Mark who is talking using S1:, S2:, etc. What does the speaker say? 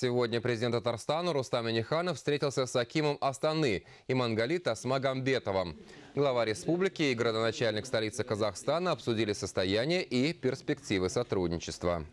S1: Сегодня президент Татарстана Рустам Миниханов встретился с Акимом Астаны и Мангалита Смагамбетовым. Глава республики и градоначальник столицы Казахстана обсудили состояние и перспективы сотрудничества.